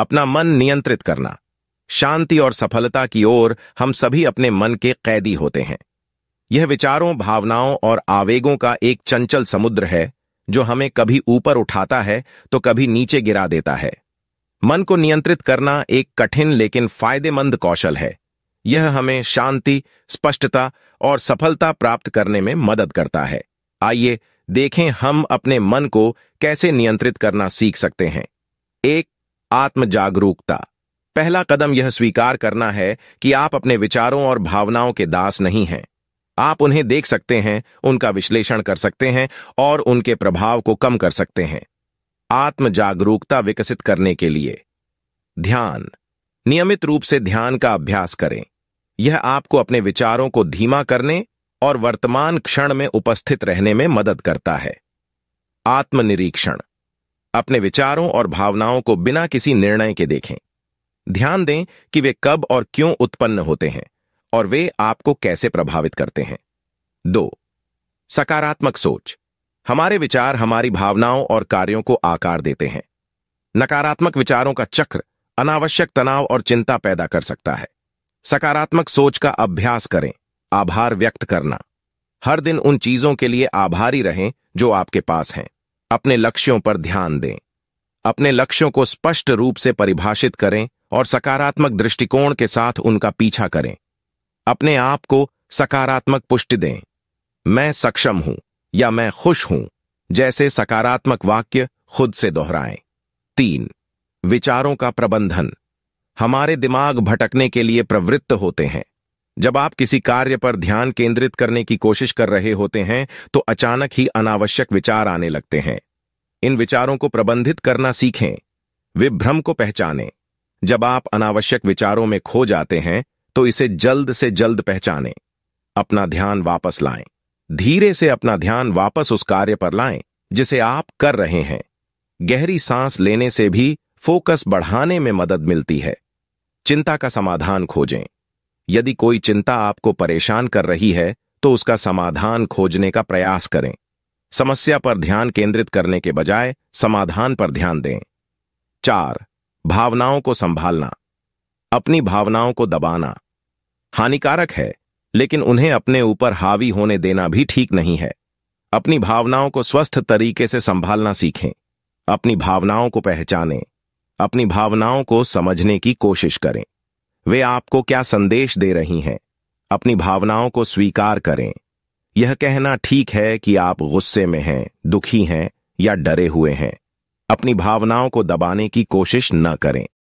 अपना मन नियंत्रित करना शांति और सफलता की ओर हम सभी अपने मन के कैदी होते हैं यह विचारों भावनाओं और आवेगों का एक चंचल समुद्र है जो हमें कभी ऊपर उठाता है तो कभी नीचे गिरा देता है मन को नियंत्रित करना एक कठिन लेकिन फायदेमंद कौशल है यह हमें शांति स्पष्टता और सफलता प्राप्त करने में मदद करता है आइए देखें हम अपने मन को कैसे नियंत्रित करना सीख सकते हैं एक आत्म जागरूकता पहला कदम यह स्वीकार करना है कि आप अपने विचारों और भावनाओं के दास नहीं हैं आप उन्हें देख सकते हैं उनका विश्लेषण कर सकते हैं और उनके प्रभाव को कम कर सकते हैं आत्म जागरूकता विकसित करने के लिए ध्यान नियमित रूप से ध्यान का अभ्यास करें यह आपको अपने विचारों को धीमा करने और वर्तमान क्षण में उपस्थित रहने में मदद करता है आत्मनिरीक्षण अपने विचारों और भावनाओं को बिना किसी निर्णय के देखें ध्यान दें कि वे कब और क्यों उत्पन्न होते हैं और वे आपको कैसे प्रभावित करते हैं दो सकारात्मक सोच हमारे विचार हमारी भावनाओं और कार्यों को आकार देते हैं नकारात्मक विचारों का चक्र अनावश्यक तनाव और चिंता पैदा कर सकता है सकारात्मक सोच का अभ्यास करें आभार व्यक्त करना हर दिन उन चीजों के लिए आभारी रहें जो आपके पास हैं अपने लक्ष्यों पर ध्यान दें अपने लक्ष्यों को स्पष्ट रूप से परिभाषित करें और सकारात्मक दृष्टिकोण के साथ उनका पीछा करें अपने आप को सकारात्मक पुष्टि दें मैं सक्षम हूं या मैं खुश हूं जैसे सकारात्मक वाक्य खुद से दोहराएं तीन विचारों का प्रबंधन हमारे दिमाग भटकने के लिए प्रवृत्त होते हैं जब आप किसी कार्य पर ध्यान केंद्रित करने की कोशिश कर रहे होते हैं तो अचानक ही अनावश्यक विचार आने लगते हैं इन विचारों को प्रबंधित करना सीखें विभ्रम को पहचानें जब आप अनावश्यक विचारों में खो जाते हैं तो इसे जल्द से जल्द पहचानें अपना ध्यान वापस लाएं धीरे से अपना ध्यान वापस उस कार्य पर लाएं जिसे आप कर रहे हैं गहरी सांस लेने से भी फोकस बढ़ाने में मदद मिलती है चिंता का समाधान खोजें यदि कोई चिंता आपको परेशान कर रही है तो उसका समाधान खोजने का प्रयास करें समस्या पर ध्यान केंद्रित करने के बजाय समाधान पर ध्यान दें चार भावनाओं को संभालना अपनी भावनाओं को दबाना हानिकारक है लेकिन उन्हें अपने ऊपर हावी होने देना भी ठीक नहीं है अपनी भावनाओं को स्वस्थ तरीके से संभालना सीखें अपनी भावनाओं को पहचानें अपनी भावनाओं को समझने की कोशिश करें वे आपको क्या संदेश दे रही हैं अपनी भावनाओं को स्वीकार करें यह कहना ठीक है कि आप गुस्से में हैं दुखी हैं या डरे हुए हैं अपनी भावनाओं को दबाने की कोशिश न करें